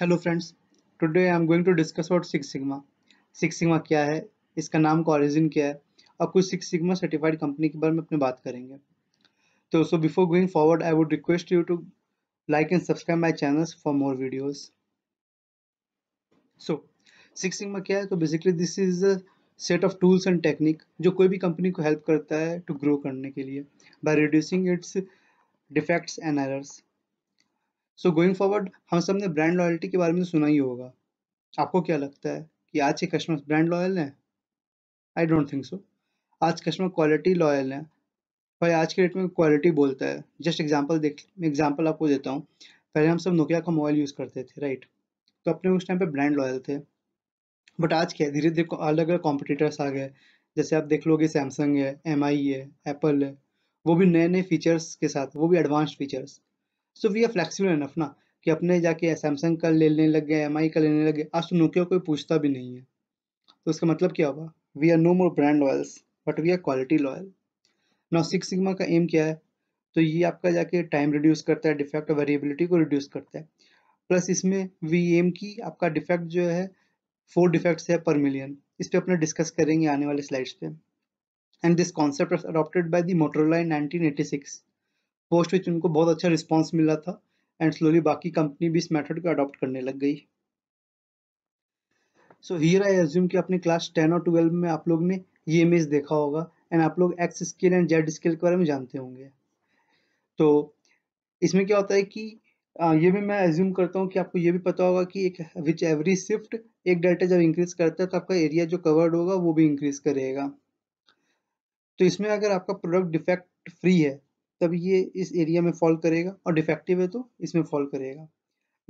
hello friends today I am going to discuss about six sigma six sigma क्या है इसका नाम का ऑरिजिन क्या है और कुछ सिक्स सिग्मा सर्टिफाइड कंपनी के बारे में अपने बात करेंगे तो so before going forward I would request you to like and subscribe my channels for more videos so six sigma क्या है तो basically this is a set of tools and technique जो कोई भी कंपनी को हेल्प करता है to grow करने के लिए by reducing its defects and errors so going forward हम सब ने ब्रांड लॉयल्टी के बारे में सुना ही होगा आपको क्या लगता है कि आज के कस्टमर्स ब्रांड लॉयल हैं आई डोंट थिंक सो आज कस्टमर क्वालिटी लॉयल हैं भाई आज के डेट में क्वालिटी बोलता है जस्ट एग्जाम्पल देख एग्जाम्पल आपको देता हूँ पहले हम सब नोकिया का मोबाइल यूज़ करते थे राइट तो अपने उस टाइम पर ब्रांड लॉयल थे बट आज क्या धीरे धीरे अलग अलग कॉम्पिटिटर्स आ गए जैसे आप देख लोगे सैमसंग है एम e है एप्पल है वो भी नए नए फीचर्स के साथ वो भी advance features so we are flexible ना कि अपने जाके सैमसंग का लेने लग गए एम का लेने लग गए आज तो नोकिया कोई पूछता भी नहीं है तो इसका मतलब क्या होगा we are no more brand loyals but we are quality loyal ना सिक्स सिग्मा का एम क्या है तो ये आपका जाके टाइम रिड्यूस करता है डिफेक्ट वेरिएबिलिटी को रिड्यूस करता है प्लस इसमें वी एम की आपका डिफेक्ट जो है फोर डिफेक्ट्स है पर मिलियन इस पर अपने डिस्कस करेंगे आने वाले स्लाइड्स पे and this concept adopted by the Motorola in six post which उनको बहुत अच्छा रिस्पॉन्स मिला था एंड स्लोली बाकी कंपनी भी इस मेथड को अडॉप्ट करने लग गई सो हियर आई एज्यूम कि अपने क्लास टेन और ट्वेल्व में आप लोग ने ये इमेज देखा होगा एंड आप लोग X scale and Z scale के बारे में जानते होंगे तो इसमें क्या होता है कि ये भी मैं एज्यूम करता हूँ कि आपको ये भी पता होगा कि एक विच एवरी शिफ्ट एक डेल्टा जब इंक्रीज करता है तो आपका एरिया जो कवर्ड होगा वो भी इंक्रीज करेगा तो इसमें अगर आपका प्रोडक्ट डिफेक्ट फ्री है तभी ये इस एरिया में फॉल करेगा और डिफेक्टिव है तो इसमें फॉल करेगा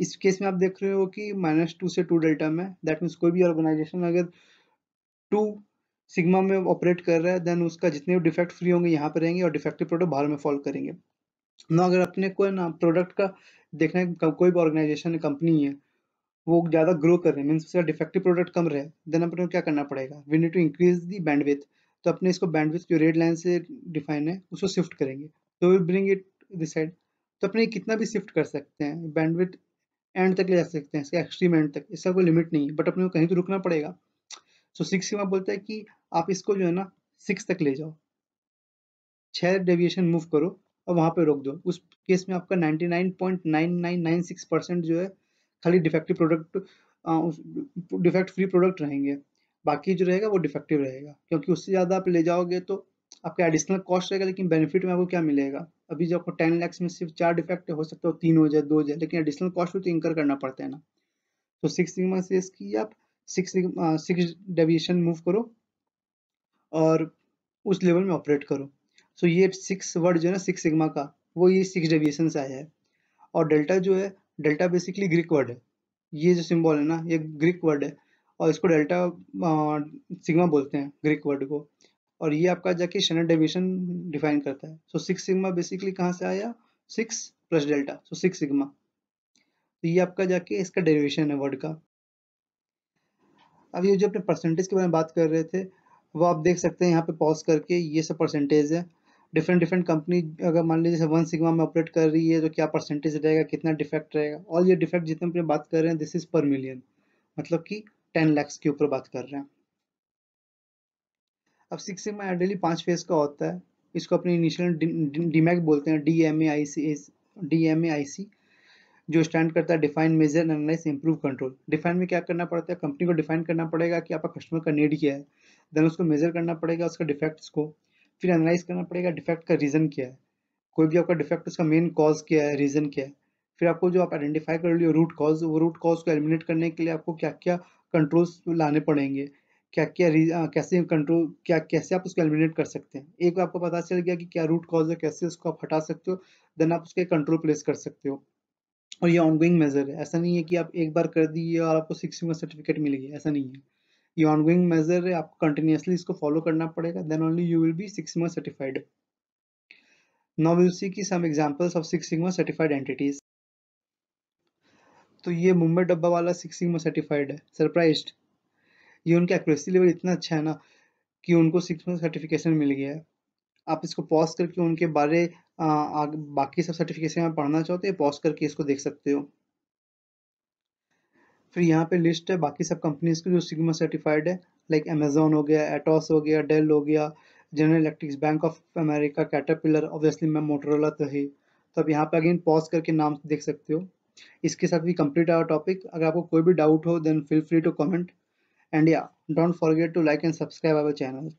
इस केस में आप देख रहे हो कि माइनस टू से टू डेल्टा में दैट मीन्स कोई भी ऑर्गेनाइजेशन अगर टू सिग्मा में ऑपरेट कर रहा है देन उसका जितने भी डिफेक्ट फ्री होंगे यहाँ पर रहेंगे और डिफेक्टिव प्रोडक्ट बाहर में फॉल करेंगे ना अगर अपने कोई ना प्रोडक्ट का देखना है कोई भी ऑर्गेनाइजेशन कंपनी है वो ज़्यादा ग्रो कर रहे हैं मीन्स उसका डिफेक्टिव प्रोडक्ट कम रहे देन अपने क्या करना पड़ेगा we need to increase the bandwidth तो अपने इसको बैंडविथ जो रेड लाइन से डिफाइन है उसको शिफ्ट करेंगे तो we bring it this side तो अपने कितना भी शिफ्ट कर सकते हैं बैंडविथ एंड तक ले जा सकते हैं इसके एक्सट्रीम एंड तक इसका कोई लिमिट नहीं है बट अपने को कहीं तो रुकना पड़ेगा सो सिक्स सिग्मा बोलता है कि आप इसको जो है ना सिक्स तक ले जाओ छः डेविएशन मूव करो और वहाँ पे रोक दो उस केस में आपका 99.9996 परसेंट जो है खाली defective product defect free product रहेंगे बाकी जो रहेगा वो डिफेक्टिव रहेगा क्योंकि उससे ज़्यादा आप ले जाओगे तो आपका एडिशनल कॉस्ट रहेगा लेकिन बेनिफिट में आपको क्या मिलेगा अभी जो आपको टेन लैक्स में सिर्फ चार डिफेक्ट हो सकता है तीन हो जाए दो हो जाए लेकिन एडिशनल कॉस्ट भी तो इंकर करना पड़ता है ना तो सिक्स सिग्मा से इसकी आप सिक्स सिक्स डेविएशन मूव करो और उस लेवल में ऑपरेट करो सो ये सिक्स वर्ड जो है ना सिक्स सिग्मा का वो ये सिक्स डेविएशन से आया है और डेल्टा जो है डेल्टा बेसिकली ग्रीक वर्ड है ये जो सिंबल है ना ये ग्रीक वर्ड है और इसको डेल्टा सिग्मा बोलते हैं ग्रीक वर्ड को और ये आपका जाके स्टैंडर्ड डेविएशन डिफाइन करता है सो सिक्स सिग्मा बेसिकली कहाँ से आया six plus delta so six sigma तो ये आपका जाके इसका डेरिवेशन है वर्ड का अब ये जो अपने परसेंटेज के बारे में बात कर रहे थे वो आप देख सकते हैं यहाँ पे पॉज करके ये सब परसेंटेज है डिफरेंट डिफरेंट कंपनी अगर मान लीजिए वन सिग्मा में ऑपरेट कर रही है तो क्या परसेंटेज रहेगा कितना डिफेक्ट रहेगा और ये डिफेक्ट जितने अपने बात कर रहे हैं दिस इज पर मिलियन मतलब कि टेन लैक्स के ऊपर बात कर रहे हैं अब सिक्स सिग्मा एडली पाँच फेज का होता है इसको अपने इनिशियल डीमैक बोलते हैं D M A I C D M A I C जो स्टैंड करता है define measure analyse improve control define में क्या करना पड़ता है कंपनी को डिफाइन करना पड़ेगा कि आपका कस्टमर का नीड क्या है देन उसको मेजर करना पड़ेगा उसका डिफेक्ट्स को फिर एनालाइज करना पड़ेगा डिफेक्ट का रीज़न क्या है कोई भी आपका डिफेक्ट उसका मेन कॉज क्या है रीज़न क्या है फिर आपको जो आप आइडेंटिफाई कर लियो रूट कॉज वो रूट कॉज को एलिमिनेट करने के लिए आपको क्या क्या कंट्रोल्स लाने पड़ेंगे क्या क्या कैसे कंट्रोल क्या कैसे आप उसको एलिमिनेट कर सकते हैं एक आपको पता चल गया कि क्या रूट कॉज है कैसे उसको आप हटा सकते हो देन आप उसके कंट्रोल प्लेस कर सकते हो और ये ऑनगोइंग मेजर है ऐसा नहीं है कि आप एक बार कर दिए और आपको सिक्स मंथ सर्टिफिकेट मिल गया ऐसा नहीं है ये ऑनगोइंग मेजर है आपको कंटिन्यूसली इसको फॉलो करना पड़ेगा then only you will be six month certified now will see की some examples of six sigma certified entities तो ये Mumbai dabbawala six sigma certified है सरप्राइज्ड ये उनका एक्यूरेसी लेवल इतना अच्छा है ना कि उनको सिक्स मंथ सर्टिफिकेशन मिल गया है आप इसको पॉज करके उनके बारे आ, आ, बाकी सब सर्टिफिकेशन में पढ़ना चाहते हैं पॉज करके इसको देख सकते हो फिर यहाँ पे लिस्ट है बाकी सब कंपनीज की जो सिग्मा सर्टिफाइड है लाइक अमेजोन हो गया एटॉस हो गया डेल हो गया General Electrics Bank of America Caterpillar obviously मैं मोटरोला तो ही तो आप यहाँ पे अगेन पॉज करके नाम देख सकते हो इसके साथ भी कंप्लीट आवर टॉपिक अगर आपको कोई भी डाउट हो then feel free to comment and yeah don't forget to like and subscribe our channel